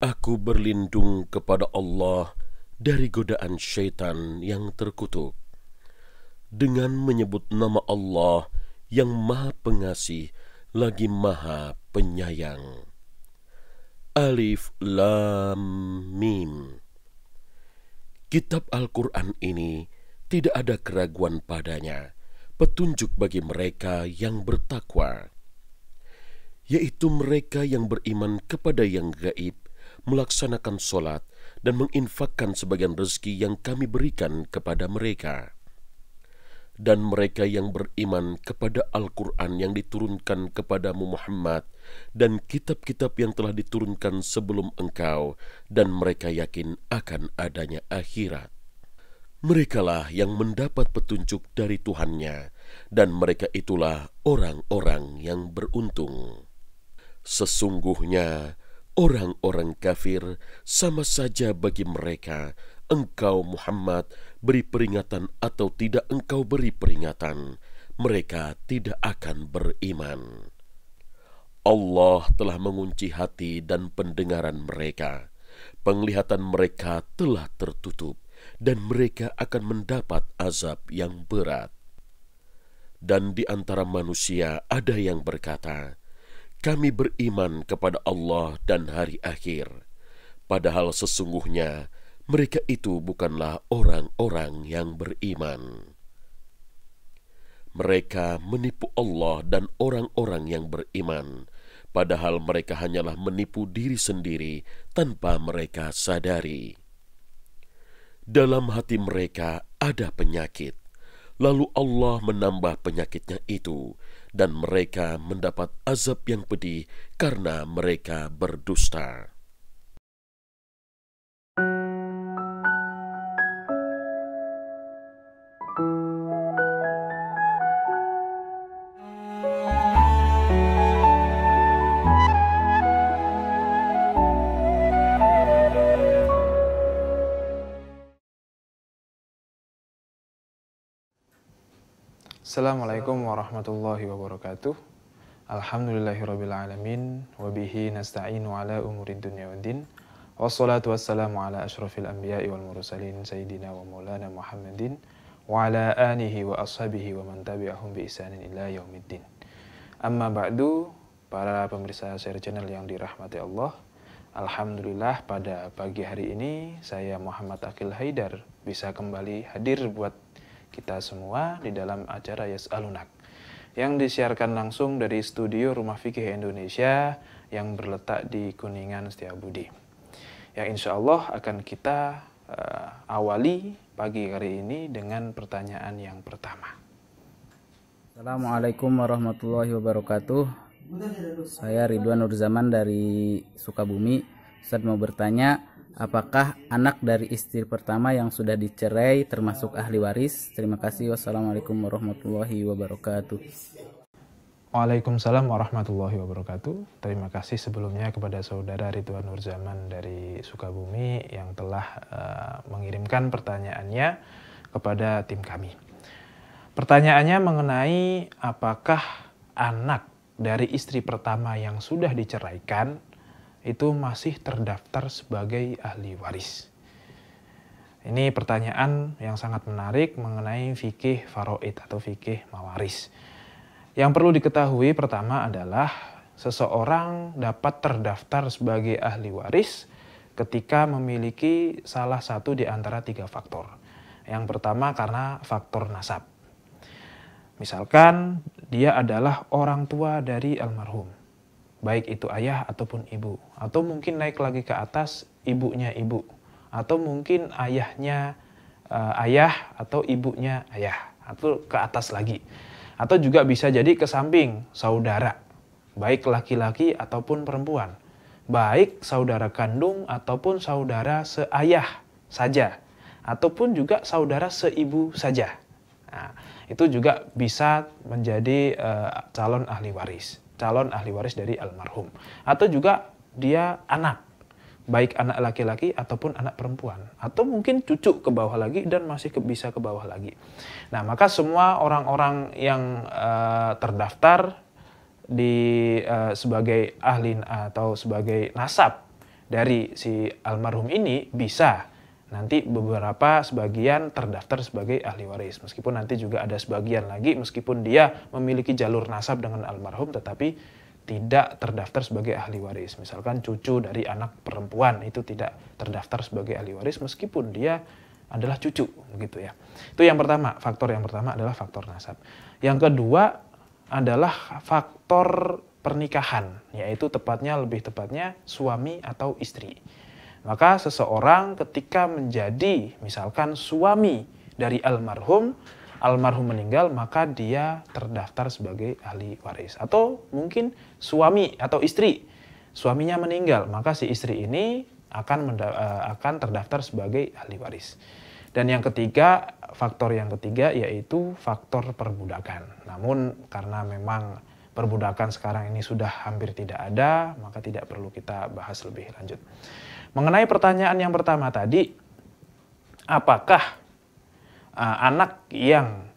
Aku berlindung kepada Allah dari godaan syaitan yang terkutuk. Dengan menyebut nama Allah yang maha pengasih lagi maha penyayang. Alif Lam Mim Kitab Al-Quran ini tidak ada keraguan padanya, petunjuk bagi mereka yang bertakwa, yaitu mereka yang beriman kepada yang gaib, melaksanakan solat, dan menginfakkan sebagian rezeki yang kami berikan kepada mereka. Dan mereka yang beriman kepada Al-Quran yang diturunkan kepadamu Muhammad dan kitab-kitab yang telah diturunkan sebelum engkau dan mereka yakin akan adanya akhirat. Merekalah yang mendapat petunjuk dari Tuhannya dan mereka itulah orang-orang yang beruntung. Sesungguhnya, orang-orang kafir sama saja bagi mereka engkau Muhammad beri peringatan atau tidak engkau beri peringatan mereka tidak akan beriman Allah telah mengunci hati dan pendengaran mereka penglihatan mereka telah tertutup dan mereka akan mendapat azab yang berat dan di antara manusia ada yang berkata, kami beriman kepada Allah dan hari akhir, padahal sesungguhnya mereka itu bukanlah orang-orang yang beriman. Mereka menipu Allah dan orang-orang yang beriman, padahal mereka hanyalah menipu diri sendiri tanpa mereka sadari. Dalam hati mereka ada penyakit, Lalu Allah menambah penyakitnya itu, dan mereka mendapat azab yang pedih karena mereka berdusta. Assalamualaikum warahmatullahi wabarakatuh. Alhamdulillahirrabbilalamin. Wabihi nasta'inu ala umurid dunia din. Wassalatu wassalamu ala ashrafil anbiya'i wal mursalin Sayyidina wa maulana Muhammadin. Wa ala anihi wa ashabihi wa man tabi'ahum bi isanin ila yaumiddin. Amma ba'du, para pemirsa share channel yang dirahmati Allah. Alhamdulillah pada pagi hari ini saya Muhammad Akil Haidar bisa kembali hadir buat kita semua di dalam acara Yes Alunak yang disiarkan langsung dari studio Rumah Fikih Indonesia yang berletak di Kuningan Setiabudi. Ya insya Allah akan kita uh, awali pagi hari ini dengan pertanyaan yang pertama. Assalamualaikum warahmatullahi wabarakatuh. Saya Ridwan Nurzaman dari Sukabumi. Saya mau bertanya, Apakah anak dari istri pertama yang sudah dicerai termasuk ahli waris? Terima kasih. Wassalamualaikum warahmatullahi wabarakatuh. Waalaikumsalam warahmatullahi wabarakatuh. Terima kasih sebelumnya kepada saudara Ridwan Nurzaman dari Sukabumi yang telah uh, mengirimkan pertanyaannya kepada tim kami. Pertanyaannya mengenai apakah anak dari istri pertama yang sudah diceraikan itu masih terdaftar sebagai ahli waris. Ini pertanyaan yang sangat menarik mengenai fikih faroid atau fikih mawaris. Yang perlu diketahui pertama adalah seseorang dapat terdaftar sebagai ahli waris ketika memiliki salah satu di antara tiga faktor. Yang pertama karena faktor nasab. Misalkan dia adalah orang tua dari almarhum baik itu ayah ataupun ibu, atau mungkin naik lagi ke atas ibunya ibu, atau mungkin ayahnya uh, ayah atau ibunya ayah, atau ke atas lagi, atau juga bisa jadi ke samping saudara, baik laki-laki ataupun perempuan, baik saudara kandung ataupun saudara seayah saja, ataupun juga saudara seibu saja. Nah, itu juga bisa menjadi uh, calon ahli waris calon ahli waris dari almarhum atau juga dia anak baik anak laki-laki ataupun anak perempuan atau mungkin cucu ke bawah lagi dan masih ke, bisa ke bawah lagi. Nah, maka semua orang-orang yang uh, terdaftar di uh, sebagai ahli atau sebagai nasab dari si almarhum ini bisa nanti beberapa sebagian terdaftar sebagai ahli waris. Meskipun nanti juga ada sebagian lagi, meskipun dia memiliki jalur nasab dengan almarhum, tetapi tidak terdaftar sebagai ahli waris. Misalkan cucu dari anak perempuan itu tidak terdaftar sebagai ahli waris, meskipun dia adalah cucu, begitu ya. Itu yang pertama, faktor yang pertama adalah faktor nasab. Yang kedua adalah faktor pernikahan, yaitu tepatnya lebih tepatnya suami atau istri. Maka seseorang ketika menjadi misalkan suami dari almarhum, almarhum meninggal maka dia terdaftar sebagai ahli waris. Atau mungkin suami atau istri, suaminya meninggal maka si istri ini akan eh, akan terdaftar sebagai ahli waris. Dan yang ketiga, faktor yang ketiga yaitu faktor perbudakan. Namun karena memang perbudakan sekarang ini sudah hampir tidak ada, maka tidak perlu kita bahas lebih lanjut. Mengenai pertanyaan yang pertama tadi, apakah uh, anak yang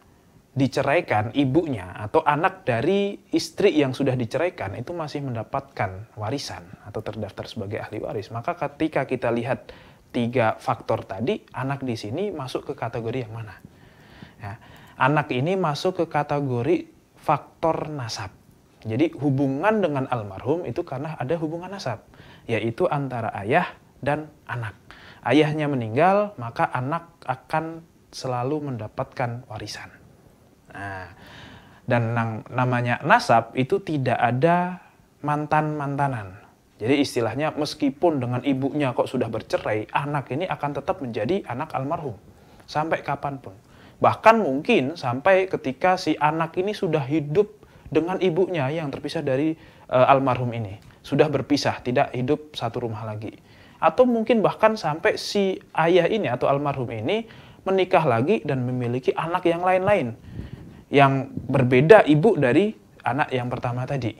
diceraikan ibunya atau anak dari istri yang sudah diceraikan itu masih mendapatkan warisan atau terdaftar sebagai ahli waris. Maka ketika kita lihat tiga faktor tadi, anak di sini masuk ke kategori yang mana? Ya, anak ini masuk ke kategori faktor nasab. Jadi hubungan dengan almarhum itu karena ada hubungan nasab, yaitu antara ayah dan anak. Ayahnya meninggal, maka anak akan selalu mendapatkan warisan. Nah, dan namanya nasab itu tidak ada mantan-mantanan. Jadi istilahnya meskipun dengan ibunya kok sudah bercerai, anak ini akan tetap menjadi anak almarhum. Sampai kapanpun. Bahkan mungkin sampai ketika si anak ini sudah hidup dengan ibunya yang terpisah dari e, almarhum ini. Sudah berpisah, tidak hidup satu rumah lagi atau mungkin bahkan sampai si ayah ini atau almarhum ini menikah lagi dan memiliki anak yang lain-lain yang berbeda ibu dari anak yang pertama tadi.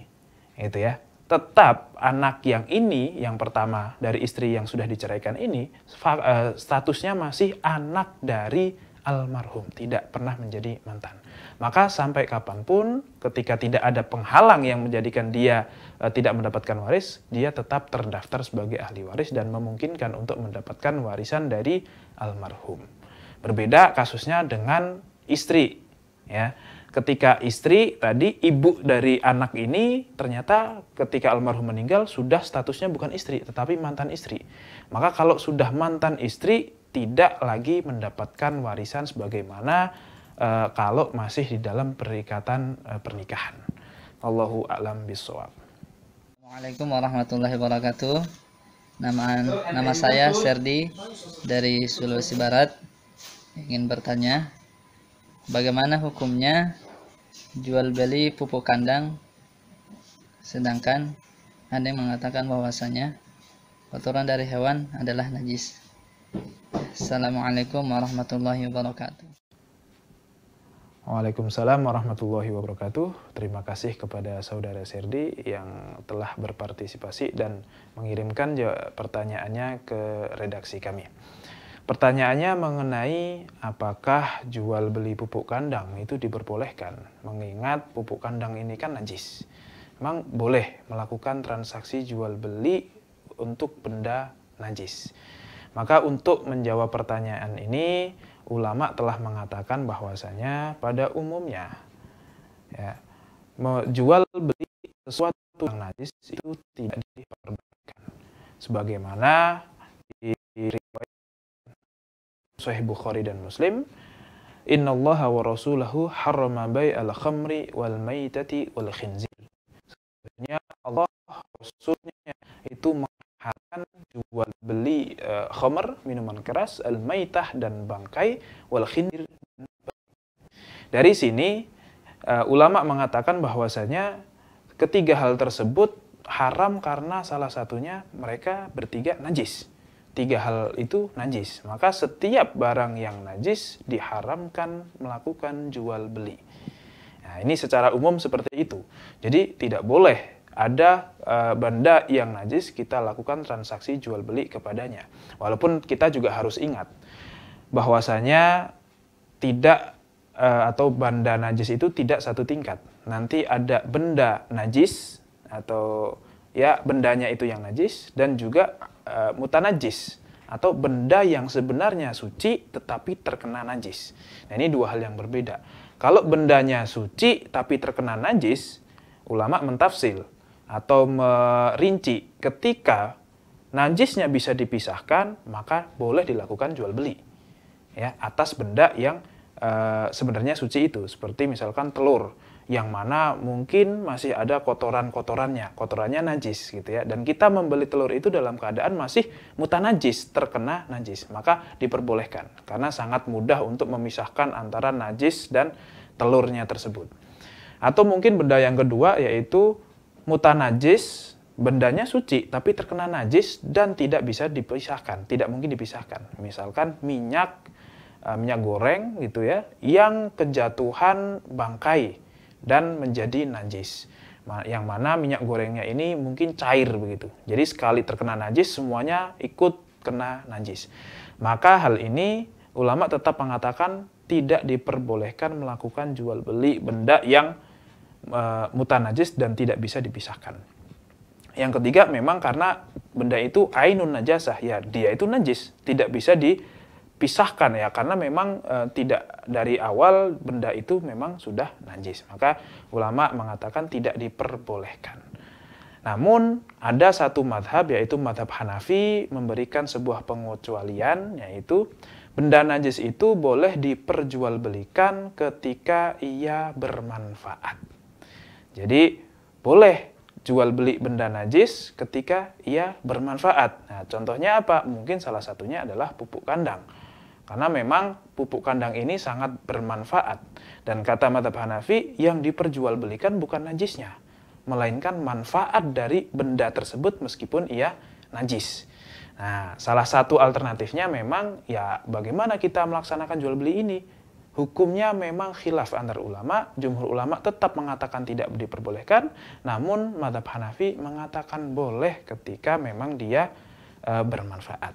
Gitu ya. Tetap anak yang ini yang pertama dari istri yang sudah diceraikan ini eh, statusnya masih anak dari almarhum, tidak pernah menjadi mantan. Maka sampai kapanpun ketika tidak ada penghalang yang menjadikan dia e, tidak mendapatkan waris, dia tetap terdaftar sebagai ahli waris dan memungkinkan untuk mendapatkan warisan dari almarhum. Berbeda kasusnya dengan istri. Ya, ketika istri tadi ibu dari anak ini ternyata ketika almarhum meninggal sudah statusnya bukan istri tetapi mantan istri. Maka kalau sudah mantan istri tidak lagi mendapatkan warisan sebagaimana uh, kalau masih di dalam perikatan uh, pernikahan. Allahu a'lam bishawab. Assalamualaikum warahmatullahi wabarakatuh. Nama nama saya Serdi dari Sulawesi Barat. Ingin bertanya, bagaimana hukumnya jual beli pupuk kandang sedangkan ada yang mengatakan bahwasanya kotoran dari hewan adalah najis. Assalamualaikum warahmatullahi wabarakatuh. Waalaikumsalam warahmatullahi wabarakatuh. Terima kasih kepada saudara Serdi yang telah berpartisipasi dan mengirimkan pertanyaannya ke redaksi kami. Pertanyaannya mengenai apakah jual beli pupuk kandang itu diperbolehkan mengingat pupuk kandang ini kan najis. Memang boleh melakukan transaksi jual beli untuk benda najis. Maka untuk menjawab pertanyaan ini ulama telah mengatakan bahwasanya pada umumnya ya, menjual beli sesuatu yang najis itu tidak diperbolehkan sebagaimana di Sahih Bukhari dan Muslim Inna Allah wa rasulahu harrama al khamri wal maitati wal khinzir Sebenarnya Allah Rasulnya itu jual beli uh, khamar minuman keras al maitah dan bangkai wal khindir dari sini uh, ulama mengatakan bahwasanya ketiga hal tersebut haram karena salah satunya mereka bertiga najis tiga hal itu najis maka setiap barang yang najis diharamkan melakukan jual beli nah ini secara umum seperti itu jadi tidak boleh ada uh, benda yang najis kita lakukan transaksi jual beli kepadanya. Walaupun kita juga harus ingat bahwasanya tidak uh, atau benda najis itu tidak satu tingkat. Nanti ada benda najis atau ya bendanya itu yang najis dan juga uh, mutanajis atau benda yang sebenarnya suci tetapi terkena najis. Nah, ini dua hal yang berbeda. Kalau bendanya suci tapi terkena najis, ulama mentafsir atau merinci ketika najisnya bisa dipisahkan maka boleh dilakukan jual beli ya atas benda yang e, sebenarnya suci itu seperti misalkan telur yang mana mungkin masih ada kotoran-kotorannya, kotorannya najis gitu ya. Dan kita membeli telur itu dalam keadaan masih muta najis terkena najis. Maka diperbolehkan karena sangat mudah untuk memisahkan antara najis dan telurnya tersebut. Atau mungkin benda yang kedua yaitu mutanajis bendanya suci tapi terkena najis dan tidak bisa dipisahkan, tidak mungkin dipisahkan. Misalkan minyak eh, minyak goreng gitu ya yang kejatuhan bangkai dan menjadi najis. Yang mana minyak gorengnya ini mungkin cair begitu. Jadi sekali terkena najis semuanya ikut kena najis. Maka hal ini ulama tetap mengatakan tidak diperbolehkan melakukan jual beli benda yang mutan eh, mutanajis dan tidak bisa dipisahkan. Yang ketiga memang karena benda itu ainun najasah ya dia itu najis tidak bisa dipisahkan ya karena memang e, tidak dari awal benda itu memang sudah najis maka ulama mengatakan tidak diperbolehkan. Namun ada satu madhab yaitu madhab Hanafi memberikan sebuah pengecualian yaitu benda najis itu boleh diperjualbelikan ketika ia bermanfaat. Jadi boleh jual beli benda najis ketika ia bermanfaat. Nah, contohnya apa? Mungkin salah satunya adalah pupuk kandang. Karena memang pupuk kandang ini sangat bermanfaat. Dan kata mata Hanafi, yang diperjualbelikan bukan najisnya, melainkan manfaat dari benda tersebut meskipun ia najis. Nah, salah satu alternatifnya memang ya bagaimana kita melaksanakan jual beli ini Hukumnya memang khilaf antar ulama, jumhur ulama tetap mengatakan tidak diperbolehkan, namun madhab Hanafi mengatakan boleh ketika memang dia e, bermanfaat.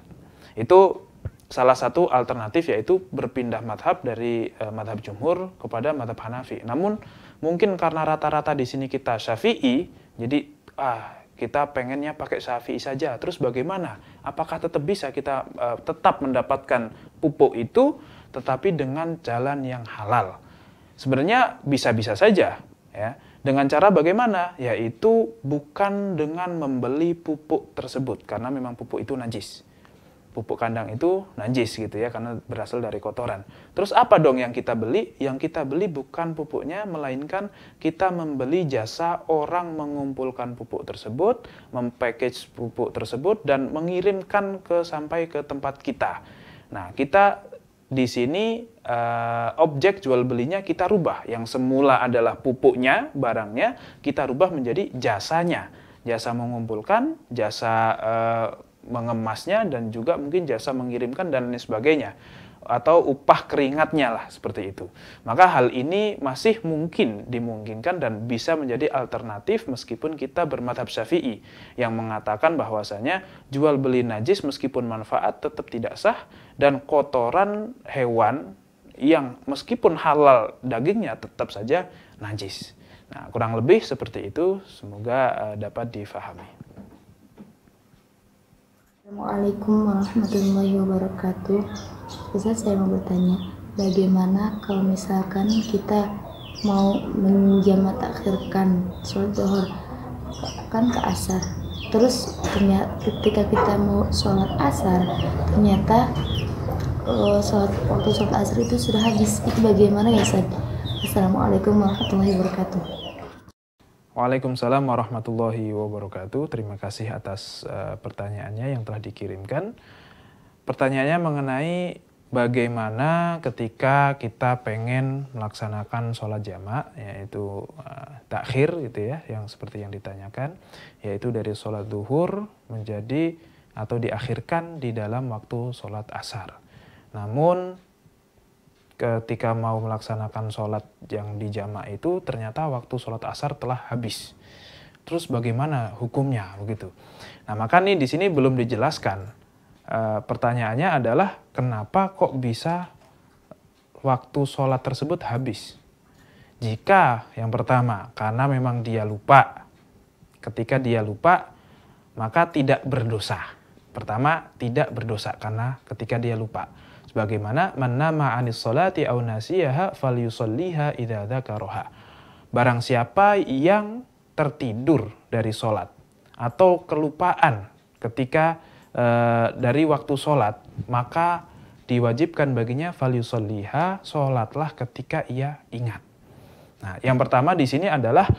Itu salah satu alternatif yaitu berpindah madhab dari e, madhab jumhur kepada madhab Hanafi. Namun mungkin karena rata-rata di sini kita syafi'i, jadi ah kita pengennya pakai syafi'i saja. Terus bagaimana? Apakah tetap bisa kita e, tetap mendapatkan pupuk itu? tetapi dengan jalan yang halal. Sebenarnya bisa-bisa saja, ya. Dengan cara bagaimana? Yaitu bukan dengan membeli pupuk tersebut karena memang pupuk itu najis. Pupuk kandang itu najis gitu ya karena berasal dari kotoran. Terus apa dong yang kita beli? Yang kita beli bukan pupuknya melainkan kita membeli jasa orang mengumpulkan pupuk tersebut, mempackage pupuk tersebut dan mengirimkan ke sampai ke tempat kita. Nah, kita di sini uh, objek jual belinya kita rubah yang semula adalah pupuknya barangnya kita rubah menjadi jasanya jasa mengumpulkan jasa uh, mengemasnya dan juga mungkin jasa mengirimkan dan lain sebagainya atau upah keringatnya lah seperti itu. Maka hal ini masih mungkin dimungkinkan dan bisa menjadi alternatif meskipun kita bermadhab syafi'i yang mengatakan bahwasanya jual beli najis meskipun manfaat tetap tidak sah dan kotoran hewan yang meskipun halal dagingnya tetap saja najis. Nah, kurang lebih seperti itu, semoga eh, dapat difahami. Assalamualaikum warahmatullahi wabarakatuh. Bisa saya mau bertanya, bagaimana kalau misalkan kita mau menjamak takhirkan sholat zuhur kan ke asar terus ternyata ketika kita mau sholat asar ternyata uh, sholat waktu sholat asar itu sudah habis itu bagaimana ya Ustaz? Assalamualaikum warahmatullahi wabarakatuh Waalaikumsalam warahmatullahi wabarakatuh. Terima kasih atas uh, pertanyaannya yang telah dikirimkan. Pertanyaannya mengenai bagaimana ketika kita pengen melaksanakan sholat jamak, yaitu uh, takhir gitu ya, yang seperti yang ditanyakan, yaitu dari sholat duhur menjadi atau diakhirkan di dalam waktu sholat asar. Namun ketika mau melaksanakan sholat yang di jama' itu ternyata waktu sholat asar telah habis. Terus bagaimana hukumnya begitu? Nah maka nih di sini belum dijelaskan. E, pertanyaannya adalah kenapa kok bisa waktu sholat tersebut habis? Jika yang pertama karena memang dia lupa. Ketika dia lupa maka tidak berdosa. Pertama, tidak berdosa karena ketika dia lupa. Sebagaimana manama anis solati au nasiyaha fal yusolliha idza Barang siapa yang tertidur dari sholat atau kelupaan ketika e, dari waktu sholat, maka diwajibkan baginya fal yusolliha sholatlah ketika ia ingat. Nah, yang pertama di sini adalah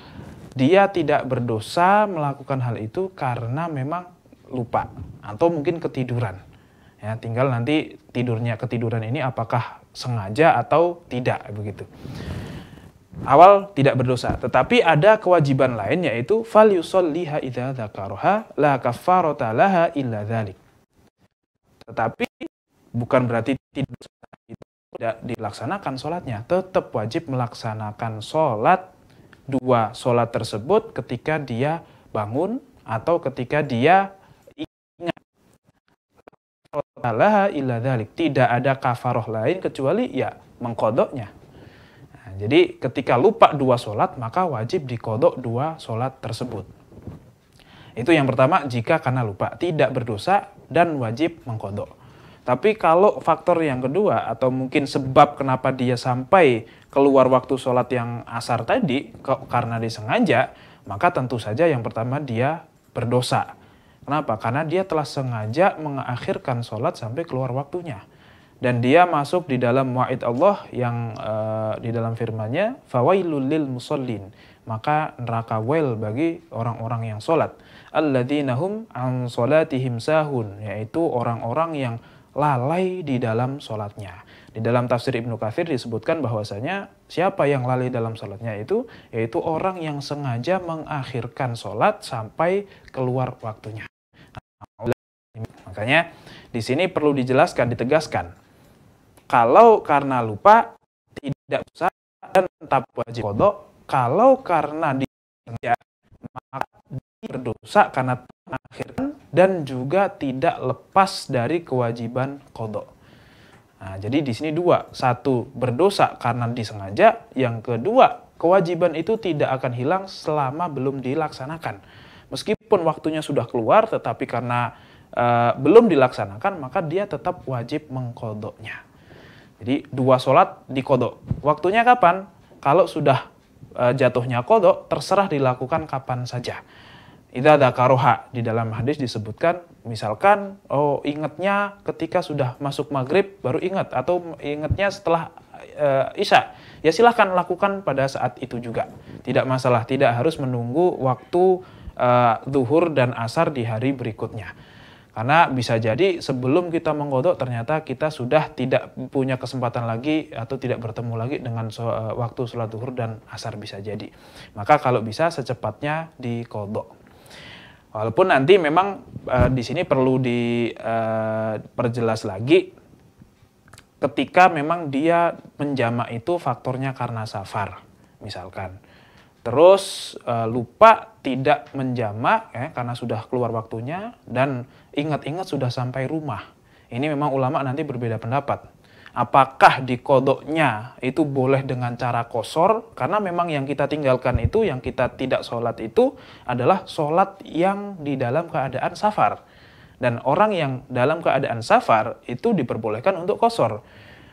dia tidak berdosa melakukan hal itu karena memang lupa atau mungkin ketiduran. Ya, tinggal nanti tidurnya ketiduran ini apakah sengaja atau tidak begitu. Awal tidak berdosa, tetapi ada kewajiban lain yaitu fal yusalliha idza dzakaraha la kafarata laha illa dzalik. Tetapi bukan berarti tidak tidak dilaksanakan sholatnya, tetap wajib melaksanakan sholat dua sholat tersebut ketika dia bangun atau ketika dia tidak ada kafaroh lain kecuali ya mengkodoknya. Nah, jadi ketika lupa dua sholat maka wajib dikodok dua sholat tersebut. Itu yang pertama jika karena lupa tidak berdosa dan wajib mengkodok. Tapi kalau faktor yang kedua atau mungkin sebab kenapa dia sampai keluar waktu sholat yang asar tadi karena disengaja, maka tentu saja yang pertama dia berdosa Kenapa? Karena dia telah sengaja mengakhirkan sholat sampai keluar waktunya. Dan dia masuk di dalam wa'id Allah yang uh, di dalam firmannya, fawailul lil musallin. Maka neraka wel bagi orang-orang yang sholat. Alladhinahum an صَلَاتِهِمْ sahun. Yaitu orang-orang yang lalai di dalam sholatnya. Di dalam tafsir Ibnu Kathir disebutkan bahwasanya siapa yang lalai dalam sholatnya itu yaitu orang yang sengaja mengakhirkan sholat sampai keluar waktunya. Makanya di sini perlu dijelaskan, ditegaskan. Kalau karena lupa, tidak usah dan tetap wajib kodok. Kalau karena dikerja, maka berdosa karena terakhir dan juga tidak lepas dari kewajiban kodok. Nah, jadi di sini dua. Satu, berdosa karena disengaja. Yang kedua, kewajiban itu tidak akan hilang selama belum dilaksanakan. Meskipun waktunya sudah keluar, tetapi karena uh, belum dilaksanakan, maka dia tetap wajib mengkodoknya. Jadi dua sholat dikodok. Waktunya kapan? Kalau sudah uh, jatuhnya kodok, terserah dilakukan kapan saja. Itu ada karoha di dalam hadis disebutkan misalkan oh ingatnya ketika sudah masuk maghrib baru ingat atau ingatnya setelah e, isya ya silahkan lakukan pada saat itu juga tidak masalah tidak harus menunggu waktu uh, dan asar di hari berikutnya. Karena bisa jadi sebelum kita menggodok ternyata kita sudah tidak punya kesempatan lagi atau tidak bertemu lagi dengan eh, waktu sholat duhur dan asar bisa jadi. Maka kalau bisa secepatnya dikodok. Walaupun nanti memang uh, di sini perlu diperjelas uh, lagi ketika memang dia menjamak itu faktornya karena safar misalkan terus uh, lupa tidak menjamak ya, eh, karena sudah keluar waktunya dan ingat-ingat sudah sampai rumah. Ini memang ulama nanti berbeda pendapat. Apakah di kodoknya itu boleh dengan cara kosor? Karena memang yang kita tinggalkan itu, yang kita tidak sholat itu adalah sholat yang di dalam keadaan safar. Dan orang yang dalam keadaan safar itu diperbolehkan untuk kosor.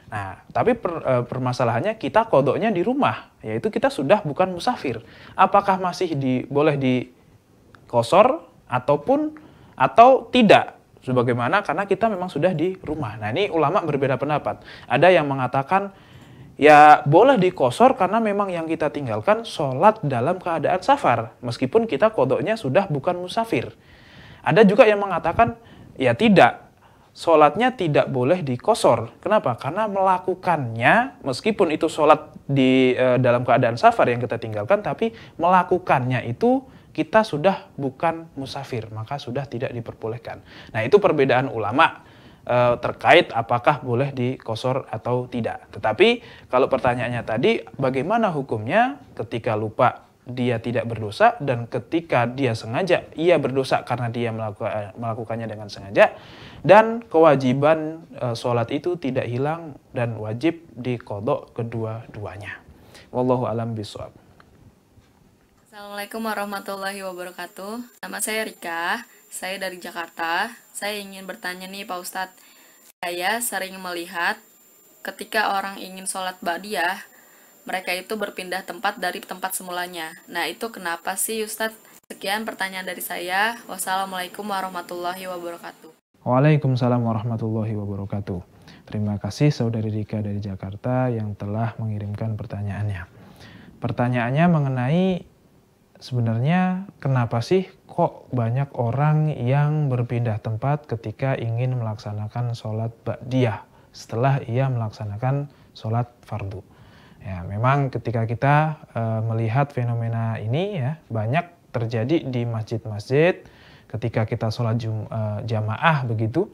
Nah, tapi per, e, permasalahannya kita kodoknya di rumah, yaitu kita sudah bukan musafir. Apakah masih di, boleh dikosor ataupun atau tidak? Sebagaimana karena kita memang sudah di rumah. Nah, ini ulama berbeda pendapat. Ada yang mengatakan ya boleh dikosor karena memang yang kita tinggalkan sholat dalam keadaan safar, meskipun kita kodoknya sudah bukan musafir. Ada juga yang mengatakan ya tidak, sholatnya tidak boleh dikosor. Kenapa? Karena melakukannya, meskipun itu sholat di e, dalam keadaan safar yang kita tinggalkan, tapi melakukannya itu kita sudah bukan musafir, maka sudah tidak diperbolehkan. Nah itu perbedaan ulama e, terkait apakah boleh dikosor atau tidak. Tetapi kalau pertanyaannya tadi, bagaimana hukumnya ketika lupa dia tidak berdosa dan ketika dia sengaja ia berdosa karena dia eh, melakukannya dengan sengaja dan kewajiban eh, sholat itu tidak hilang dan wajib dikodok kedua-duanya. Wallahu alam biswab. Assalamualaikum warahmatullahi wabarakatuh. Nama saya Rika, saya dari Jakarta. Saya ingin bertanya nih Pak Ustadz, saya sering melihat ketika orang ingin sholat badiah mereka itu berpindah tempat dari tempat semulanya. Nah, itu kenapa sih Ustadz? Sekian pertanyaan dari saya. Wassalamualaikum warahmatullahi wabarakatuh. Waalaikumsalam warahmatullahi wabarakatuh. Terima kasih saudari Rika dari Jakarta yang telah mengirimkan pertanyaannya. Pertanyaannya mengenai sebenarnya kenapa sih kok banyak orang yang berpindah tempat ketika ingin melaksanakan sholat ba'diyah setelah ia melaksanakan sholat fardu. Ya, memang ketika kita e, melihat fenomena ini ya banyak terjadi di masjid-masjid ketika kita sholat jum, e, jamaah begitu.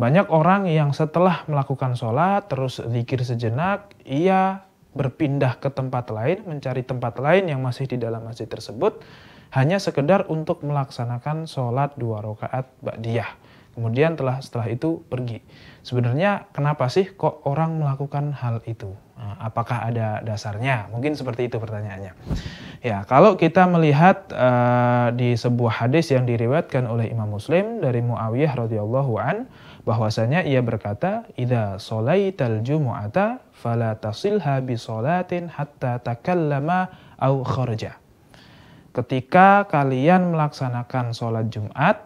Banyak orang yang setelah melakukan sholat terus zikir sejenak, ia berpindah ke tempat lain, mencari tempat lain yang masih di dalam masjid tersebut, hanya sekedar untuk melaksanakan sholat dua rakaat ba'diyah kemudian telah setelah itu pergi. Sebenarnya kenapa sih kok orang melakukan hal itu? Eh, apakah ada dasarnya? Mungkin seperti itu pertanyaannya. Ya, kalau kita melihat uh, di sebuah hadis yang diriwayatkan oleh Imam Muslim dari Muawiyah radhiyallahu an bahwasanya ia berkata, "Idza shalaital jumu'ata fala tasilha bi salatin hatta takallama au kharja." Ketika kalian melaksanakan sholat Jumat,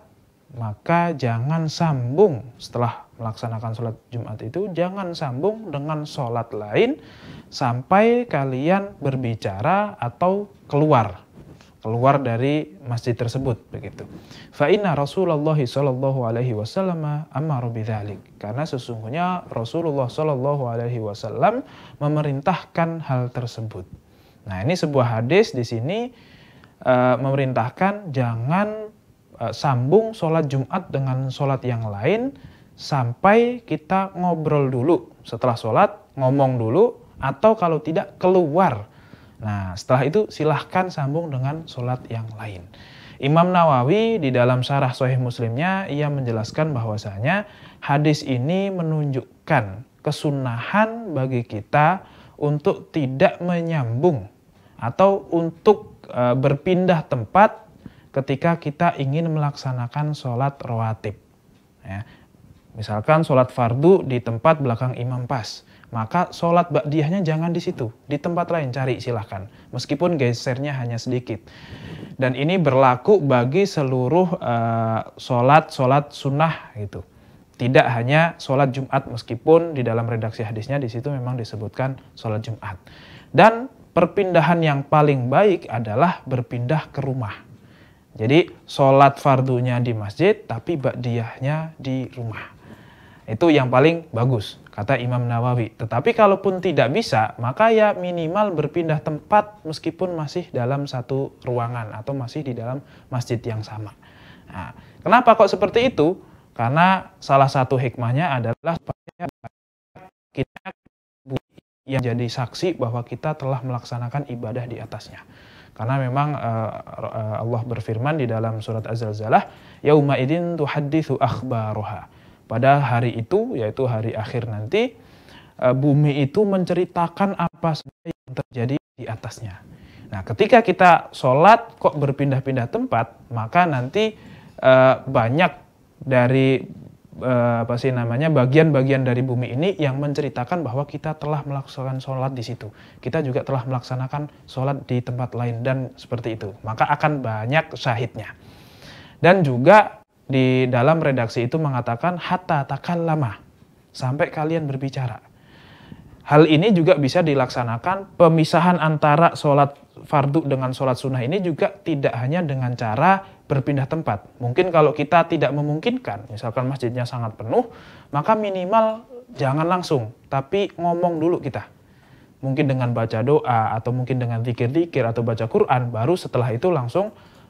maka jangan sambung setelah melaksanakan sholat Jumat itu jangan sambung dengan sholat lain sampai kalian berbicara atau keluar keluar dari masjid tersebut begitu. Fa Rasulullah sallallahu alaihi wasallam amara Karena sesungguhnya Rasulullah sallallahu alaihi wasallam memerintahkan hal tersebut. Nah, ini sebuah hadis di sini e, memerintahkan jangan e, sambung sholat Jumat dengan sholat yang lain sampai kita ngobrol dulu setelah sholat, ngomong dulu, atau kalau tidak keluar. Nah setelah itu silahkan sambung dengan sholat yang lain. Imam Nawawi di dalam syarah Sahih Muslimnya ia menjelaskan bahwasanya hadis ini menunjukkan kesunahan bagi kita untuk tidak menyambung atau untuk e, berpindah tempat ketika kita ingin melaksanakan sholat rawatib. Ya, Misalkan sholat fardu di tempat belakang imam pas, maka sholat bakdiahnya jangan di situ, di tempat lain cari silahkan. Meskipun gesernya hanya sedikit. Dan ini berlaku bagi seluruh uh, eh, sholat-sholat sunnah gitu. Tidak hanya sholat Jumat meskipun di dalam redaksi hadisnya di situ memang disebutkan sholat Jumat. Dan perpindahan yang paling baik adalah berpindah ke rumah. Jadi sholat fardunya di masjid tapi bakdiahnya di rumah. Itu yang paling bagus, kata Imam Nawawi. Tetapi kalaupun tidak bisa, maka ya minimal berpindah tempat meskipun masih dalam satu ruangan atau masih di dalam masjid yang sama. Nah, kenapa kok seperti itu? Karena salah satu hikmahnya adalah kita yang jadi saksi bahwa kita telah melaksanakan ibadah di atasnya. Karena memang eh, eh, Allah berfirman di dalam surat Az-Zalzalah, "Yauma idin tuhadditsu akhbaruha pada hari itu, yaitu hari akhir nanti, eh, bumi itu menceritakan apa yang terjadi di atasnya. Nah, ketika kita sholat kok berpindah-pindah tempat, maka nanti eh, banyak dari eh, apa sih namanya bagian-bagian dari bumi ini yang menceritakan bahwa kita telah melaksanakan sholat di situ. Kita juga telah melaksanakan sholat di tempat lain dan seperti itu. Maka akan banyak syahidnya. Dan juga di dalam redaksi itu mengatakan hatta takal lama sampai kalian berbicara. Hal ini juga bisa dilaksanakan pemisahan antara sholat fardu dengan sholat sunnah ini juga tidak hanya dengan cara berpindah tempat. Mungkin kalau kita tidak memungkinkan, misalkan masjidnya sangat penuh, maka minimal jangan langsung, tapi ngomong dulu kita. Mungkin dengan baca doa, atau mungkin dengan zikir-zikir, atau baca Quran, baru setelah itu langsung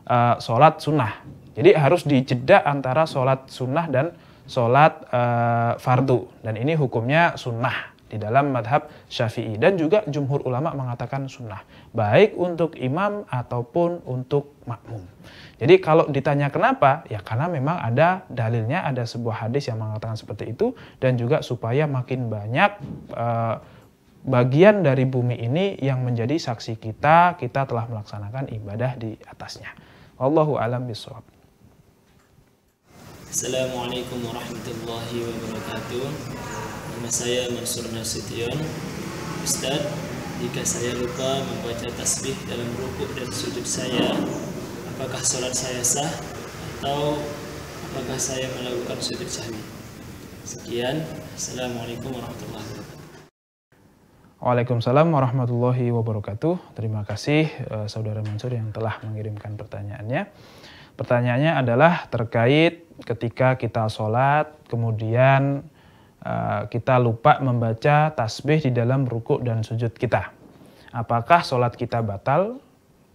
uh, sholat sunnah. Jadi harus dijeda antara sholat sunnah dan sholat uh, fardu. Dan ini hukumnya sunnah di dalam madhab syafi'i. Dan juga jumhur ulama mengatakan sunnah. Baik untuk imam ataupun untuk makmum. Jadi kalau ditanya kenapa, ya karena memang ada dalilnya, ada sebuah hadis yang mengatakan seperti itu. Dan juga supaya makin banyak... Uh, bagian dari bumi ini yang menjadi saksi kita, kita telah melaksanakan ibadah di atasnya. Allahu alam bisawab. Assalamualaikum warahmatullahi wabarakatuh. Nama saya Mansur Nasution. Ustaz, jika saya lupa membaca tasbih dalam rukuk dan sujud saya, apakah sholat saya sah atau apakah saya melakukan sujud sahwi? Sekian. Assalamualaikum warahmatullahi Waalaikumsalam warahmatullahi wabarakatuh. Terima kasih eh, Saudara Mansur yang telah mengirimkan pertanyaannya. Pertanyaannya adalah terkait ketika kita sholat, kemudian eh, kita lupa membaca tasbih di dalam rukuk dan sujud kita. Apakah sholat kita batal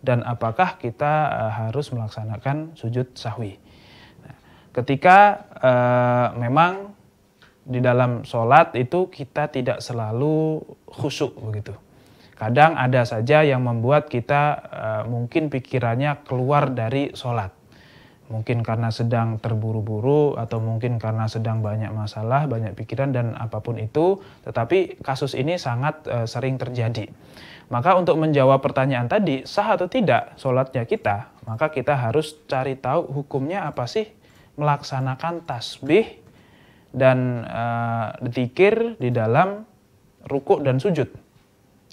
dan apakah kita eh, harus melaksanakan sujud sahwi? Nah, ketika eh, memang di dalam sholat itu kita tidak selalu khusyuk begitu. Kadang ada saja yang membuat kita uh, mungkin pikirannya keluar dari sholat. Mungkin karena sedang terburu-buru atau mungkin karena sedang banyak masalah, banyak pikiran dan apapun itu. Tetapi kasus ini sangat uh, sering terjadi. Maka untuk menjawab pertanyaan tadi, sah atau tidak sholatnya kita, maka kita harus cari tahu hukumnya apa sih melaksanakan tasbih dan uh, di dalam rukuk dan sujud.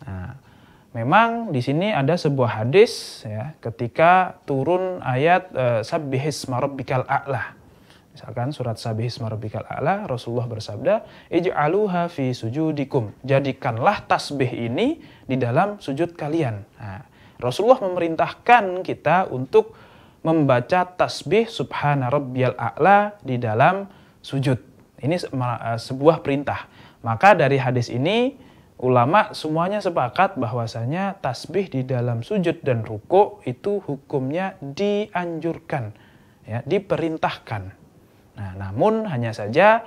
Nah, memang di sini ada sebuah hadis ya ketika turun ayat uh, eh, sabbihisma marobikal a'la. Misalkan surat sabbihisma marobikal a'la Rasulullah bersabda, "Ij'aluha fi sujudikum." Jadikanlah tasbih ini di dalam sujud kalian. Nah, Rasulullah memerintahkan kita untuk membaca tasbih subhana rabbiyal a'la di dalam sujud. Ini eh, sebuah perintah. Maka dari hadis ini ulama semuanya sepakat bahwasanya tasbih di dalam sujud dan ruku itu hukumnya dianjurkan, ya, diperintahkan. Nah, namun hanya saja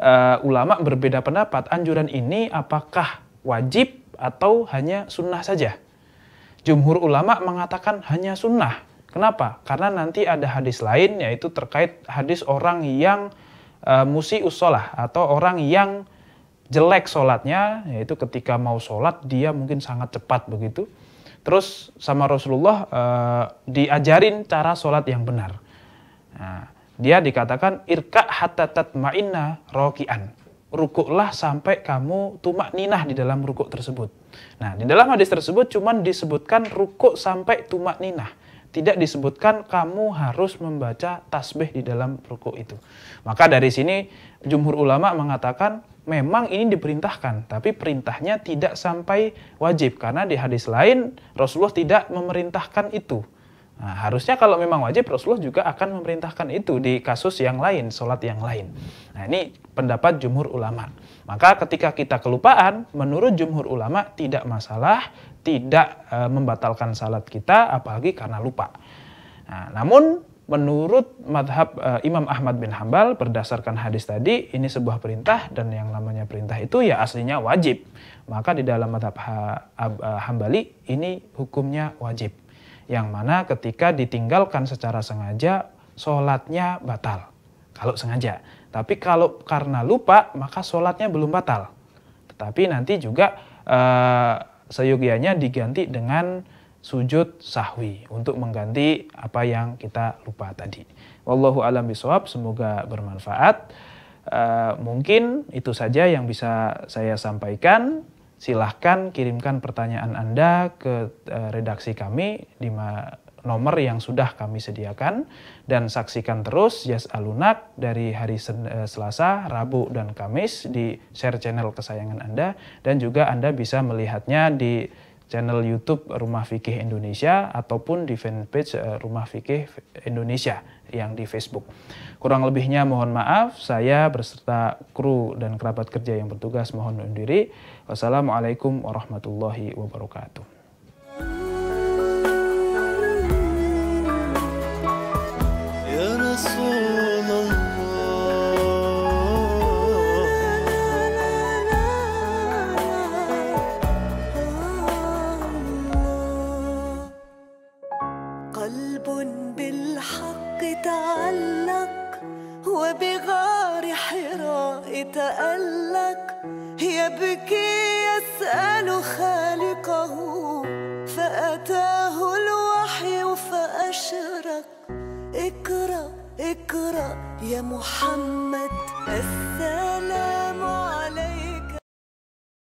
uh, ulama berbeda pendapat anjuran ini apakah wajib atau hanya sunnah saja. Jumhur ulama mengatakan hanya sunnah. Kenapa? Karena nanti ada hadis lain yaitu terkait hadis orang yang uh, musi usolah atau orang yang jelek sholatnya, yaitu ketika mau sholat dia mungkin sangat cepat begitu. Terus sama Rasulullah uh, diajarin cara sholat yang benar. Nah, dia dikatakan irka hatatat tatma'inna rokian. Rukuklah sampai kamu tumak ninah di dalam rukuk tersebut. Nah, di dalam hadis tersebut cuman disebutkan rukuk sampai tumak ninah tidak disebutkan kamu harus membaca tasbih di dalam ruku itu. Maka dari sini jumhur ulama mengatakan memang ini diperintahkan, tapi perintahnya tidak sampai wajib karena di hadis lain Rasulullah tidak memerintahkan itu. Nah, harusnya kalau memang wajib Rasulullah juga akan memerintahkan itu di kasus yang lain, sholat yang lain. Nah ini pendapat jumhur ulama. Maka ketika kita kelupaan, menurut jumhur ulama tidak masalah tidak e, membatalkan salat kita apalagi karena lupa. Nah, namun menurut madhab e, Imam Ahmad bin Hambal berdasarkan hadis tadi ini sebuah perintah dan yang namanya perintah itu ya aslinya wajib. Maka di dalam madhab ha, ab, e, Hambali ini hukumnya wajib. Yang mana ketika ditinggalkan secara sengaja sholatnya batal kalau sengaja. Tapi kalau karena lupa maka sholatnya belum batal. Tetapi nanti juga E, seyogianya diganti dengan sujud sahwi untuk mengganti apa yang kita lupa tadi. Wallahu alam bisawab, semoga bermanfaat. E, mungkin itu saja yang bisa saya sampaikan. Silahkan kirimkan pertanyaan Anda ke e, redaksi kami di ma nomor yang sudah kami sediakan dan saksikan terus Yes Alunak dari hari eh, Selasa, Rabu, dan Kamis di share channel kesayangan Anda dan juga Anda bisa melihatnya di channel YouTube Rumah Fikih Indonesia ataupun di fanpage eh, Rumah Fikih Indonesia yang di Facebook. Kurang lebihnya mohon maaf, saya berserta kru dan kerabat kerja yang bertugas mohon undur diri. Wassalamualaikum warahmatullahi wabarakatuh. اقرأ يا محمد السلام